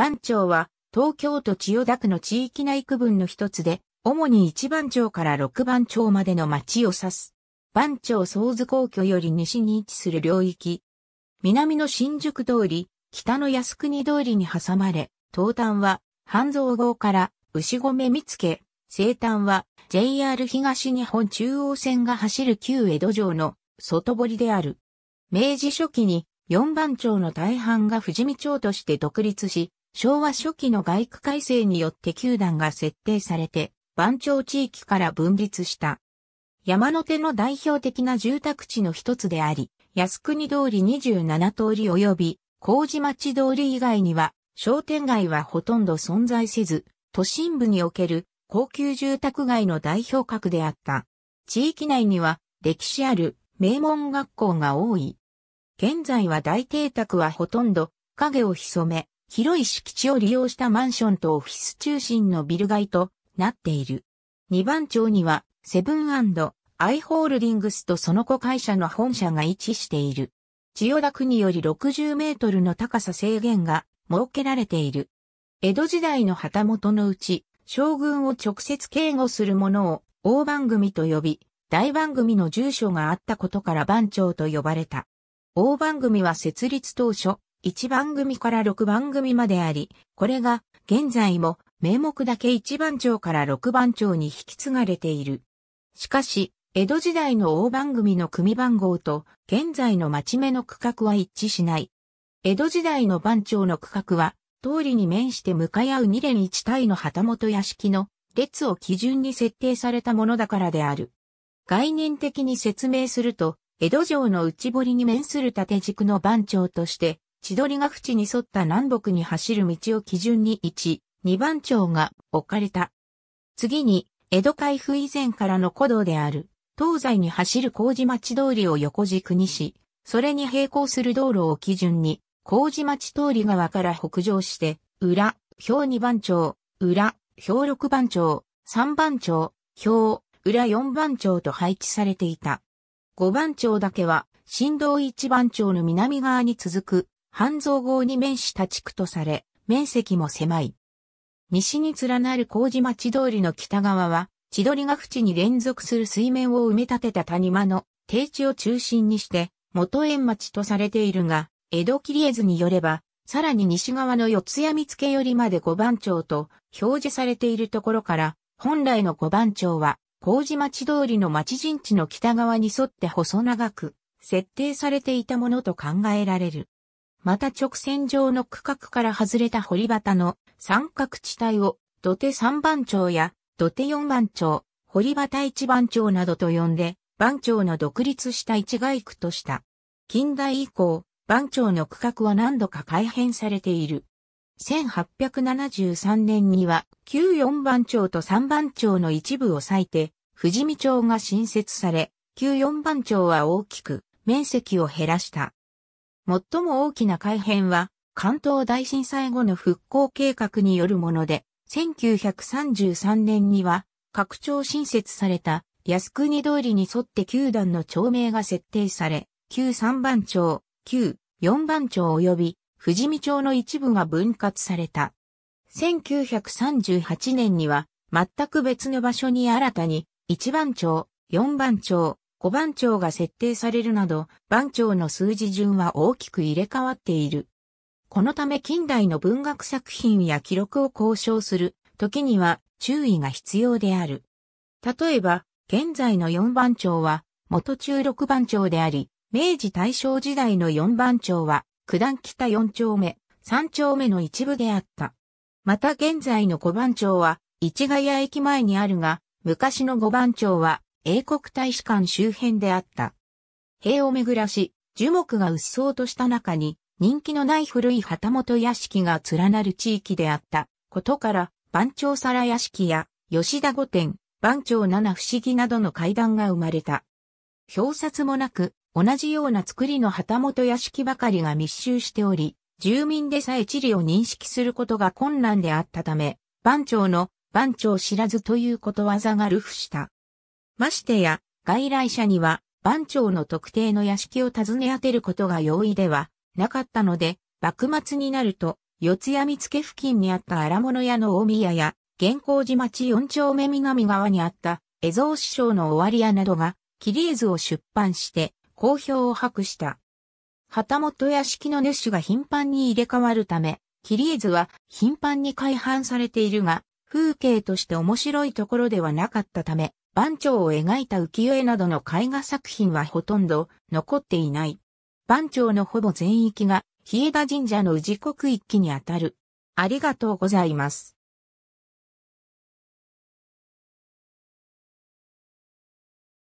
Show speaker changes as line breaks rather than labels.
番町は東京都千代田区の地域内区分の一つで、主に1番町から6番町までの町を指す。番町総津皇居より西に位置する領域。南の新宿通り、北の靖国通りに挟まれ、東端は半蔵郷から牛込見つけ、西端は JR 東日本中央線が走る旧江戸城の外堀である。明治初期に四番町の大半が富士見町として独立し、昭和初期の外区改正によって球団が設定されて、番町地域から分立した。山手の代表的な住宅地の一つであり、靖国通り27通り及び、麹町通り以外には、商店街はほとんど存在せず、都心部における高級住宅街の代表格であった。地域内には歴史ある名門学校が多い。現在は大邸宅はほとんど影を潜め、広い敷地を利用したマンションとオフィス中心のビル街となっている。2番町にはセブンアイ・ホールディングスとその子会社の本社が位置している。千代田区により60メートルの高さ制限が設けられている。江戸時代の旗本のうち、将軍を直接警護する者を大番組と呼び、大番組の住所があったことから番長と呼ばれた。大番組は設立当初、1番組から6番組まであり、これが現在も名目だけ1番長から6番長に引き継がれている。しかし、江戸時代の大番組の組番号と現在の町目の区画は一致しない。江戸時代の番長の区画は、通りに面して向かい合う二連一体の旗本屋敷の列を基準に設定されたものだからである。概念的に説明すると、江戸城の内堀に面する縦軸の番長として、千鳥ヶ淵に沿った南北に走る道を基準に1、2番町が置かれた。次に、江戸開封以前からの古道である、東西に走る麹町通りを横軸にし、それに並行する道路を基準に、麹町通り側から北上して、裏、表2番町、裏、表6番町、3番町、表、裏4番町と配置されていた。5番町だけは、振動1番町の南側に続く半蔵郷に面した地区とされ、面積も狭い。西に連なる麹町通りの北側は、千鳥ヶ淵に連続する水面を埋め立てた谷間の低地を中心にして、元円町とされているが、江戸切絵図によれば、さらに西側の四谷見付よりまで五番町と表示されているところから、本来の五番町は、麹町通りの町陣地の北側に沿って細長く、設定されていたものと考えられる。また直線上の区画から外れた堀端の三角地帯を土手三番町や土手四番町、堀端一番町などと呼んで、番町の独立した一概区とした。近代以降、番町の区画は何度か改変されている。1873年には、旧4番町と3番町の一部を割いて、富士見町が新設され、旧4番町は大きく面積を減らした。最も大きな改変は、関東大震災後の復興計画によるもので、1933年には、拡張新設された靖国通りに沿って9段の町名が設定され、旧3番町、旧4番町及び富士見町の一部が分割された。1938年には全く別の場所に新たに1番町、4番町、5番長が設定されるなど、番長の数字順は大きく入れ替わっている。このため近代の文学作品や記録を交渉する時には注意が必要である。例えば、現在の4番長は元中6番長であり、明治大正時代の4番長は九段北4丁目、3丁目の一部であった。また現在の5番長は市ヶ谷駅前にあるが、昔の5番長は英国大使館周辺であった。塀を巡らし、樹木が鬱蒼とした中に、人気のない古い旗本屋敷が連なる地域であったことから、番長皿屋敷や吉田御殿、番長七不思議などの階段が生まれた。表札もなく、同じような作りの旗本屋敷ばかりが密集しており、住民でさえ地理を認識することが困難であったため、番長の番長知らずということわざが流布した。ましてや、外来者には番長の特定の屋敷を訪ね当てることが容易ではなかったので、幕末になると、四谷見付付近にあった荒物屋の大宮や、現行寺町四丁目南側にあった、江蔵師匠の尾張屋などが、切り絵図を出版して、好評を博した。旗本屋敷の主が頻繁に入れ替わるため、切り絵図は頻繁に改版されているが、風景として面白いところではなかったため、番長を描いた浮世絵などの絵画作品はほとんど残っていない。番長のほぼ全域が、日枝神社の氏国域にあたる。ありがとうございます。